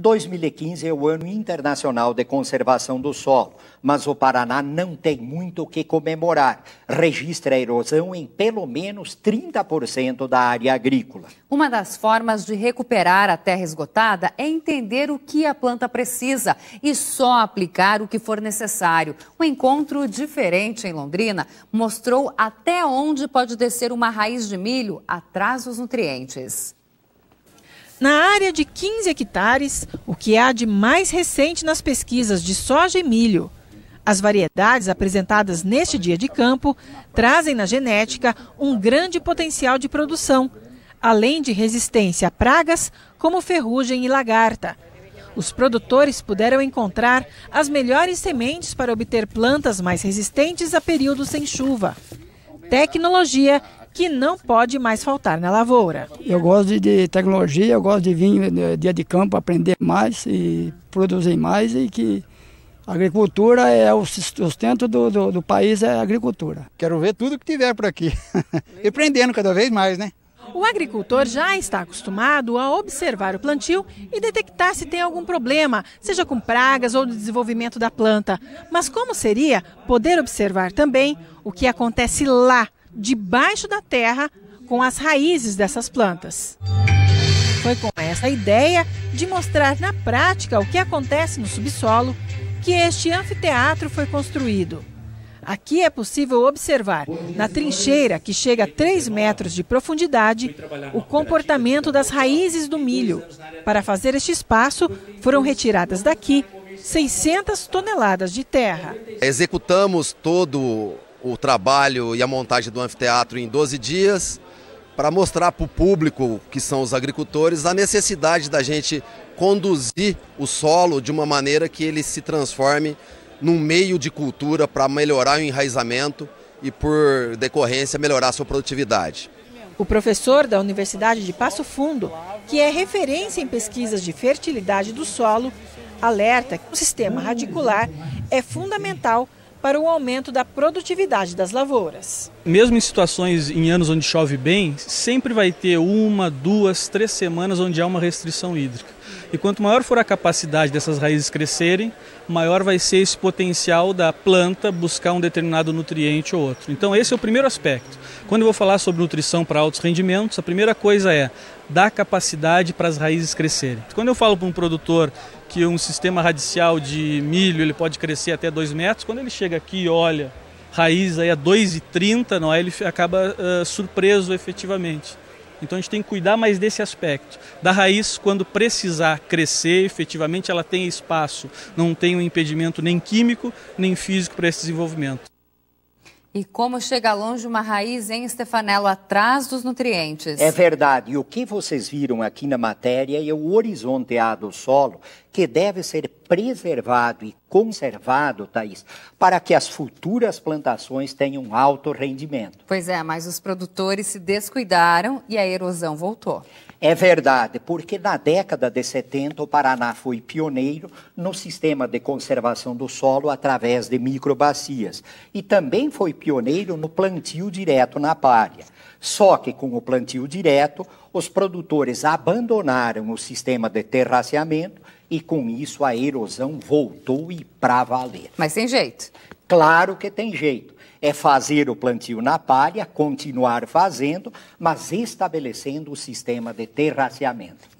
2015 é o ano internacional de conservação do solo, mas o Paraná não tem muito o que comemorar. Registra erosão em pelo menos 30% da área agrícola. Uma das formas de recuperar a terra esgotada é entender o que a planta precisa e só aplicar o que for necessário. Um encontro diferente em Londrina mostrou até onde pode descer uma raiz de milho atrás dos nutrientes. Na área de 15 hectares, o que há de mais recente nas pesquisas de soja e milho. As variedades apresentadas neste dia de campo trazem na genética um grande potencial de produção, além de resistência a pragas como ferrugem e lagarta. Os produtores puderam encontrar as melhores sementes para obter plantas mais resistentes a períodos sem chuva. Tecnologia que não pode mais faltar na né, lavoura. Eu gosto de, tecnologia, eu gosto de vir eh, dia de campo aprender mais e produzir mais e que a agricultura é o sustento do, do, do país, é a agricultura. Quero ver tudo que tiver por aqui e prendendo cada vez mais, né? O agricultor já está acostumado a observar o plantio e detectar se tem algum problema, seja com pragas ou do desenvolvimento da planta. Mas como seria poder observar também o que acontece lá, debaixo da terra com as raízes dessas plantas. Foi com essa ideia de mostrar na prática o que acontece no subsolo que este anfiteatro foi construído. Aqui é possível observar, na trincheira, que chega a 3 metros de profundidade, o comportamento das raízes do milho. Para fazer este espaço, foram retiradas daqui 600 toneladas de terra. Executamos todo o trabalho e a montagem do anfiteatro em 12 dias para mostrar para o público, que são os agricultores, a necessidade da gente conduzir o solo de uma maneira que ele se transforme num meio de cultura para melhorar o enraizamento e, por decorrência, melhorar a sua produtividade. O professor da Universidade de Passo Fundo, que é referência em pesquisas de fertilidade do solo, alerta que o sistema radicular é fundamental para o aumento da produtividade das lavouras. Mesmo em situações, em anos onde chove bem, sempre vai ter uma, duas, três semanas onde há uma restrição hídrica. E quanto maior for a capacidade dessas raízes crescerem, maior vai ser esse potencial da planta buscar um determinado nutriente ou outro. Então, esse é o primeiro aspecto. Quando eu vou falar sobre nutrição para altos rendimentos, a primeira coisa é dá capacidade para as raízes crescerem. Quando eu falo para um produtor que um sistema radicial de milho ele pode crescer até 2 metros, quando ele chega aqui e olha raiz aí a 2,30, não é? ele acaba uh, surpreso efetivamente. Então a gente tem que cuidar mais desse aspecto. Da raiz, quando precisar crescer, efetivamente ela tem espaço, não tem um impedimento nem químico, nem físico para esse desenvolvimento. E como chega longe uma raiz em Stefanello atrás dos nutrientes. É verdade. E o que vocês viram aqui na matéria é o horizonteado do solo que deve ser preservado e conservado, Thaís, para que as futuras plantações tenham alto rendimento. Pois é, mas os produtores se descuidaram e a erosão voltou. É verdade, porque na década de 70 o Paraná foi pioneiro no sistema de conservação do solo através de microbacias e também foi pioneiro no plantio direto na palha. Só que com o plantio direto, os produtores abandonaram o sistema de terraceamento e com isso a erosão voltou e para valer. Mas tem jeito. Claro que tem jeito. É fazer o plantio na palha, continuar fazendo, mas estabelecendo o sistema de terraceamento.